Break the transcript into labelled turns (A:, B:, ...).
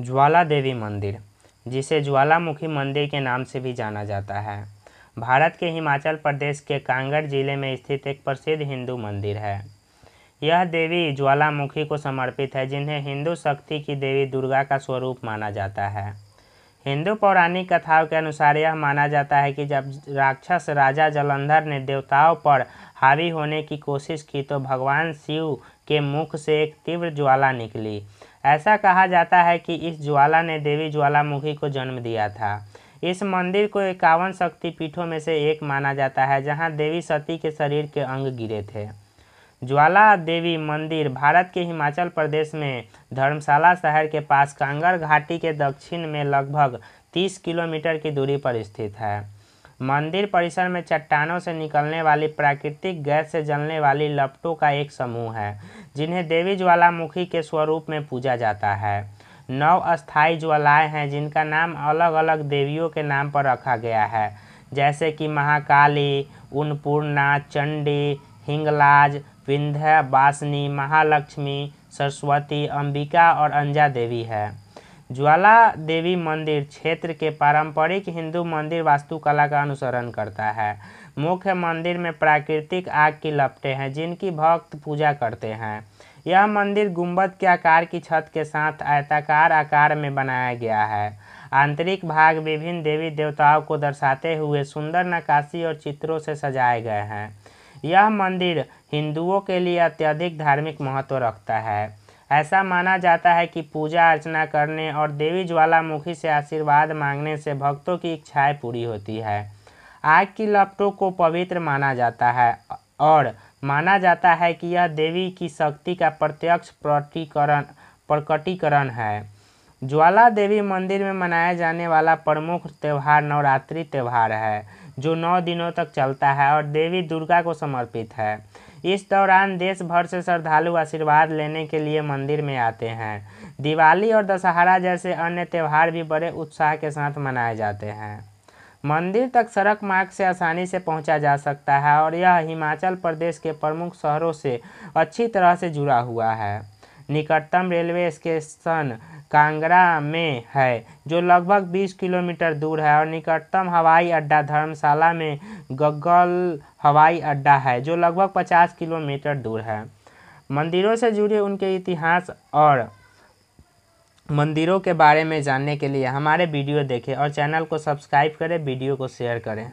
A: ज्वाला देवी मंदिर जिसे ज्वालामुखी मंदिर के नाम से भी जाना जाता है भारत के हिमाचल प्रदेश के कांगड़ जिले में स्थित एक प्रसिद्ध हिंदू मंदिर है यह देवी ज्वालामुखी को समर्पित है जिन्हें हिंदू शक्ति की देवी दुर्गा का स्वरूप माना जाता है हिंदू पौराणिक कथाओं के अनुसार यह माना जाता है कि जब राक्षस राजा जलंधर ने देवताओं पर हावी होने की कोशिश की तो भगवान शिव के मुख से एक तीव्र ज्वाला निकली ऐसा कहा जाता है कि इस ज्वाला ने देवी ज्वालामुखी को जन्म दिया था इस मंदिर को इक्यावन शक्तिपीठों में से एक माना जाता है जहां देवी सती के शरीर के अंग गिरे थे ज्वाला देवी मंदिर भारत के हिमाचल प्रदेश में धर्मशाला शहर के पास कांगर घाटी के दक्षिण में लगभग 30 किलोमीटर की दूरी पर स्थित है मंदिर परिसर में चट्टानों से निकलने वाली प्राकृतिक गैस से जलने वाली लपटों का एक समूह है जिन्हें देवी ज्वालामुखी के स्वरूप में पूजा जाता है नौ अस्थायी ज्वालाएँ हैं जिनका नाम अलग अलग देवियों के नाम पर रखा गया है जैसे कि महाकाली उनपूर्णा चंडी हिंगलाज विंध्य बासनी महालक्ष्मी सरस्वती अंबिका और अंजा देवी है ज्वाला देवी मंदिर क्षेत्र के पारंपरिक हिंदू मंदिर वास्तुकला का अनुसरण करता है मुख्य मंदिर में प्राकृतिक आग की लपटें हैं जिनकी भक्त पूजा करते हैं यह मंदिर गुंबद के आकार की छत के साथ आयताकार आकार में बनाया गया है आंतरिक भाग विभिन्न देवी देवताओं को दर्शाते हुए सुंदर नक्काशी और चित्रों से सजाए गए हैं यह मंदिर हिंदुओं के लिए अत्यधिक धार्मिक महत्व रखता है ऐसा माना जाता है कि पूजा अर्चना करने और देवी ज्वालामुखी से आशीर्वाद मांगने से भक्तों की इच्छाएं पूरी होती है आग की लपटों को पवित्र माना जाता है और माना जाता है कि यह देवी की शक्ति का प्रत्यक्ष प्रतिकरण प्रकटीकरण है ज्वाला देवी मंदिर में मनाया जाने वाला प्रमुख त्यौहार नवरात्रि त्यौहार है जो नौ दिनों तक चलता है और देवी दुर्गा को समर्पित है इस दौरान देश भर से श्रद्धालु आशीर्वाद लेने के लिए मंदिर में आते हैं दिवाली और दशहरा जैसे अन्य त्यौहार भी बड़े उत्साह के साथ मनाए जाते हैं मंदिर तक सड़क मार्ग से आसानी से पहुंचा जा सकता है और यह हिमाचल प्रदेश के प्रमुख शहरों से अच्छी तरह से जुड़ा हुआ है निकटतम रेलवे स्टेशन कांगड़ा में है जो लगभग 20 किलोमीटर दूर है और निकटतम हवाई अड्डा धर्मशाला में गग्गल हवाई अड्डा है जो लगभग 50 किलोमीटर दूर है मंदिरों से जुड़े उनके इतिहास और मंदिरों के बारे में जानने के लिए हमारे वीडियो देखें और चैनल को सब्सक्राइब करें वीडियो को शेयर करें